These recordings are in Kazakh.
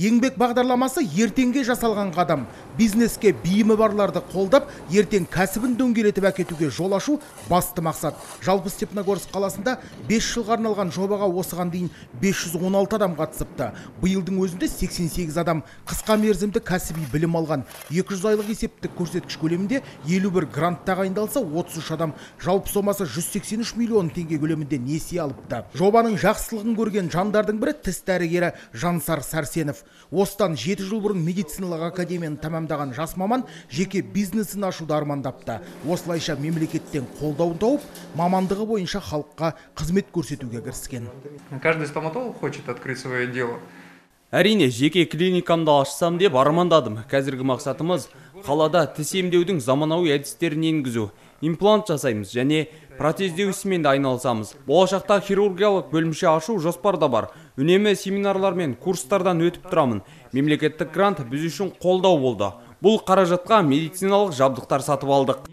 еңбек бағдарламасы ертеңге жасалған қадам бизнеске бейімі барларды қолдап ертең кәсібін дөңгелетіп әкетуге жол ашу басты мақсат жалпы степногорск қаласында 5 жылға арналған жобаға осыған дейін 516 адам қатысыпты биылдың өзінде 88 адам қысқа мерзімді кәсіби білім алған 200 айлық есептік көрсеткіш көлемінде 51 грант тағайындалса 33 адам жалпы сомасы 183 миллион теңге көлемінде несие алыпты жобаның жақсылығын көрген жандардың бірі тіс дәрігері жансар сәрсенов осыдан жеті жыл бұрын медициналық академияны тәмам тәмамдаған жас маман жеке бизнесін ашуды армандапты осылайша мемлекеттен қолдау тауып мамандығы бойынша халыққа қызмет көрсетуге кіріскен каждый стоматолог хочет открыть свое дело әрине жеке клиникамды ашсам деп армандадым қазіргі мақсатымыз қалада тіс емдеудің заманауи әдістерін енгізу имплант жасаймыз және протездеу ісімен де айналысамыз болашақта хирургиялық бөлімше ашу жоспарда бар үнемі семинарлар мен курстардан өтіп тұрамын мемлекеттік грант біз үшін қолдау болды бұл қаражатқа медициналық жабдықтар сатып алдық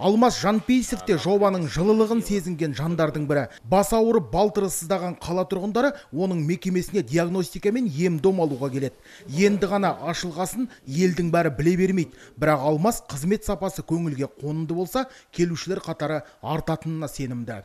алмас жанпейісов те жобаның жылылығын сезінген жандардың бірі бас ауырып балтыры сыздаған қала тұрғындары оның мекемесіне диагностика мен ем дом алуға келеді енді ғана ашылғасын елдің бәрі біле бермейді бірақ алмас қызмет сапасы көңілге қонымды болса келушілер қатары артатынына сенімді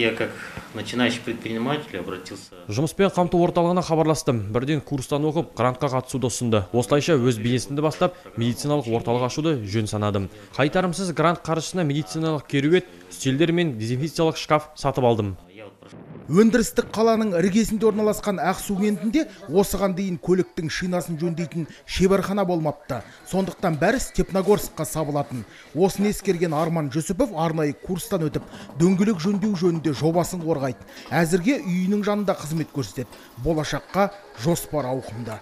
я как начинающий предприниматель обратился жұмыспен қамту орталығына хабарластым бірден курстан оқып грантқа қатысуды ұсынды осылайша өз бизнесімді бастап медициналық орталық ашуды жөн санадым қайтарымсыз грант қаржысына медициналық керует, үстелдер мен дезинфекциялық шкаф сатып алдым өндірістік қаланың іргесінде орналасқан ақсу кентінде осыған дейін көліктің шинасын жөндейтін шеберхана болмапты сондықтан бәрі степногорскқа сабылатын осыны ескерген арман жүсіпов арнайы курстан өтіп дөңгелек жөндеу жөнінде жобасын қорғайды әзірге үйінің жанында қызмет көрсетеді болашаққа жоспар ауқымды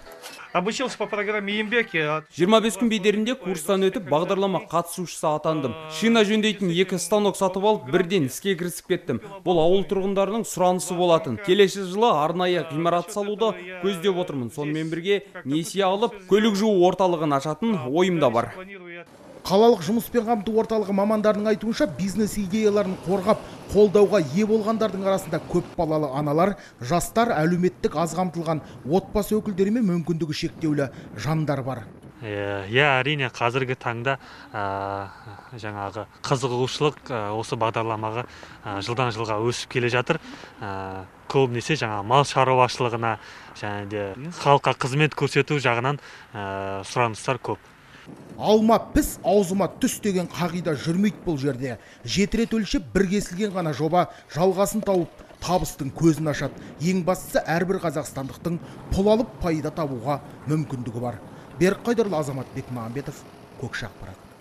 обучился по программе жиырма 25 күн бедерінде курстан өтіп бағдарлама қатысушысы атандым шина жөндейтін екі станок сатып алып бірден іске кірісіп кеттім бұл ауыл тұрғындарының сұранысы болатын келесі жылы арнайы ғимарат салуды көздеп отырмын сонымен бірге несие алып көлік жуу орталығын ашатын ойымда бар қалалық жұмыспен қамту орталығы мамандарының айтуынша бизнес идеяларын қорғап қолдауға ие болғандардың арасында көпбалалы аналар жастар әлеуметтік аз қамтылған отбасы өкілдері мен мүмкіндігі шектеулі жандар бар иә әрине қазіргі таңда ә, жаңағы қызығушылық осы бағдарламаға жылдан жылға өсіп келе жатыр ә, көбінесе жаңа мал шаруашылығына және де халыққа қызмет көрсету жағынан сұраныстар көп алма піс аузыма түс деген қағида жүрмейді бұл жерде жеті рет өлшеп бір кесілген ғана жоба жалғасын тауып табыстың көзін ашады ең бастысы әрбір қазақстандықтың пұл алып пайда табуға мүмкіндігі бар берік қайдарұлы азамат бекмағамбетов көкше ақпарат